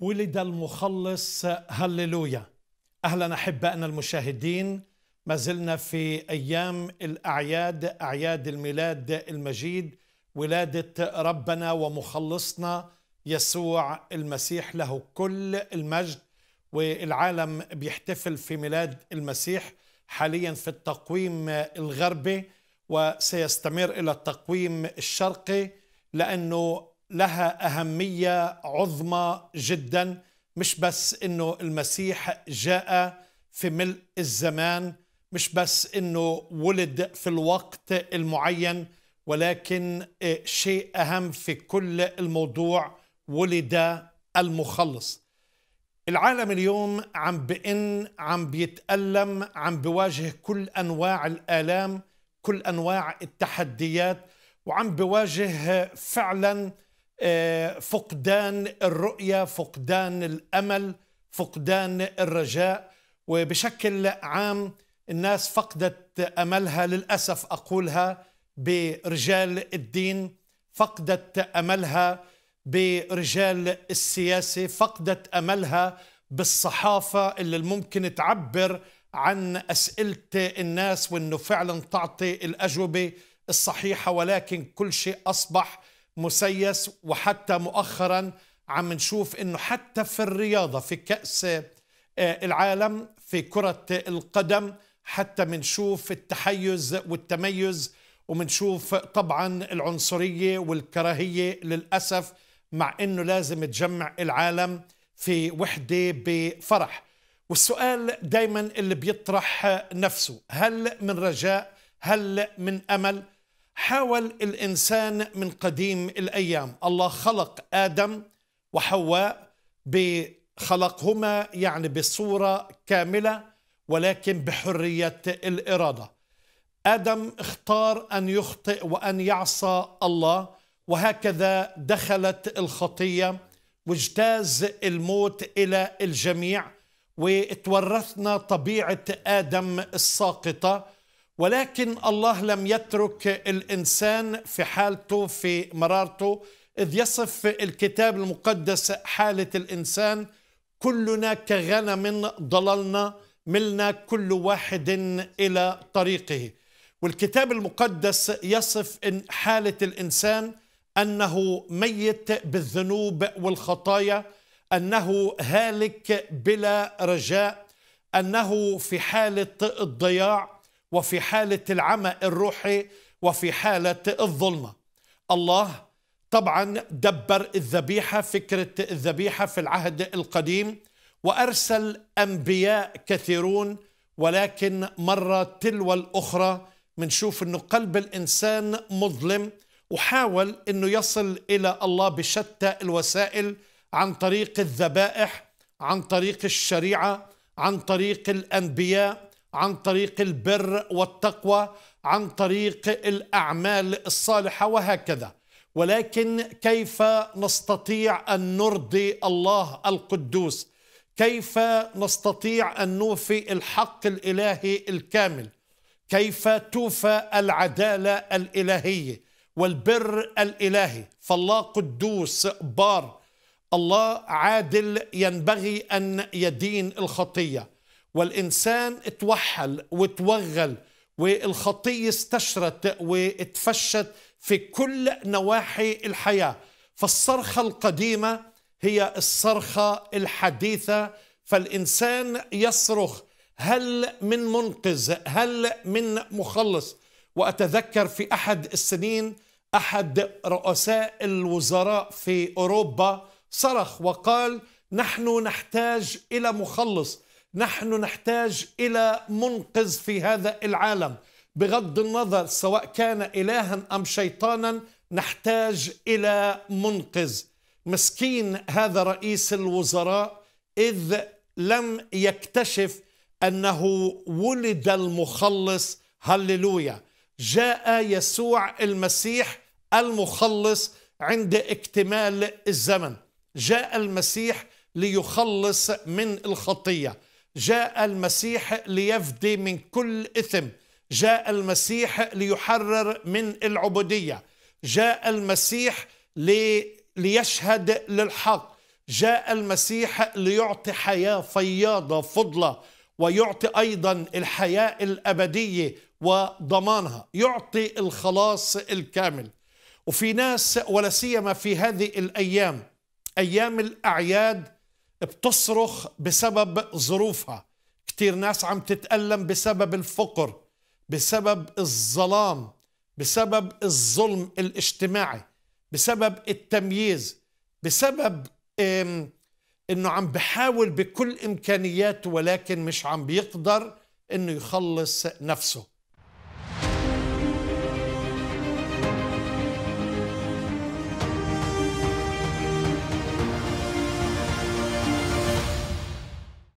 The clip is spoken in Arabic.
ولد المخلص هللويا اهلا احبائنا المشاهدين ما زلنا في ايام الاعياد اعياد الميلاد المجيد ولاده ربنا ومخلصنا يسوع المسيح له كل المجد والعالم بيحتفل في ميلاد المسيح حاليا في التقويم الغربي وسيستمر الى التقويم الشرقي لانه لها أهمية عظمى جدا مش بس أنه المسيح جاء في ملء الزمان مش بس أنه ولد في الوقت المعين ولكن آه، شيء أهم في كل الموضوع ولد المخلص العالم اليوم عم بإن عم بيتألم عم بواجه كل أنواع الآلام كل أنواع التحديات وعم بواجه فعلاً فقدان الرؤية فقدان الأمل فقدان الرجاء وبشكل عام الناس فقدت أملها للأسف أقولها برجال الدين فقدت أملها برجال السياسة فقدت أملها بالصحافة اللي ممكن تعبر عن أسئلة الناس وأنه فعلا تعطي الأجوبة الصحيحة ولكن كل شيء أصبح مسيس وحتى مؤخرا عم نشوف انه حتى في الرياضه في كاس آه، العالم في كره القدم حتى منشوف التحيز والتميز ومنشوف طبعا العنصريه والكراهيه للاسف مع انه لازم تجمع العالم في وحده بفرح والسؤال دايما اللي بيطرح نفسه هل من رجاء هل من امل حاول الانسان من قديم الايام الله خلق ادم وحواء خلقهما يعني بصوره كامله ولكن بحريه الاراده ادم اختار ان يخطئ وان يعصى الله وهكذا دخلت الخطيه واجتاز الموت الى الجميع وتورثنا طبيعه ادم الساقطه ولكن الله لم يترك الانسان في حالته في مرارته اذ يصف الكتاب المقدس حاله الانسان كلنا كغنم ضللنا ملنا كل واحد الى طريقه والكتاب المقدس يصف ان حاله الانسان انه ميت بالذنوب والخطايا انه هالك بلا رجاء انه في حاله الضياع وفي حالة العمى الروحي وفي حالة الظلمة الله طبعا دبر الذبيحة فكرة الذبيحة في العهد القديم وأرسل أنبياء كثيرون ولكن مرة تلو الأخرى منشوف أنه قلب الإنسان مظلم وحاول أنه يصل إلى الله بشتى الوسائل عن طريق الذبائح عن طريق الشريعة عن طريق الأنبياء عن طريق البر والتقوى عن طريق الاعمال الصالحه وهكذا ولكن كيف نستطيع ان نرضي الله القدوس كيف نستطيع ان نوفي الحق الالهي الكامل كيف توفى العداله الالهيه والبر الالهي فالله قدوس بار الله عادل ينبغي ان يدين الخطيه والإنسان اتوحل وتوغل والخطية استشرت وتفشت في كل نواحي الحياة فالصرخة القديمة هي الصرخة الحديثة فالإنسان يصرخ هل من منقذ هل من مخلص وأتذكر في أحد السنين أحد رؤساء الوزراء في أوروبا صرخ وقال نحن نحتاج إلى مخلص نحن نحتاج الى منقذ في هذا العالم بغض النظر سواء كان الها ام شيطانا نحتاج الى منقذ مسكين هذا رئيس الوزراء اذ لم يكتشف انه ولد المخلص هللويا جاء يسوع المسيح المخلص عند اكتمال الزمن جاء المسيح ليخلص من الخطيه جاء المسيح ليفدي من كل إثم جاء المسيح ليحرر من العبودية جاء المسيح لي ليشهد للحق جاء المسيح ليعطي حياة فياضة فضلة ويعطي أيضا الحياة الأبدية وضمانها يعطي الخلاص الكامل وفي ناس ولا سيما في هذه الأيام أيام الأعياد بتصرخ بسبب ظروفها كتير ناس عم تتألم بسبب الفقر بسبب الظلام بسبب الظلم الاجتماعي بسبب التمييز بسبب انه عم بحاول بكل امكانياته ولكن مش عم بيقدر انه يخلص نفسه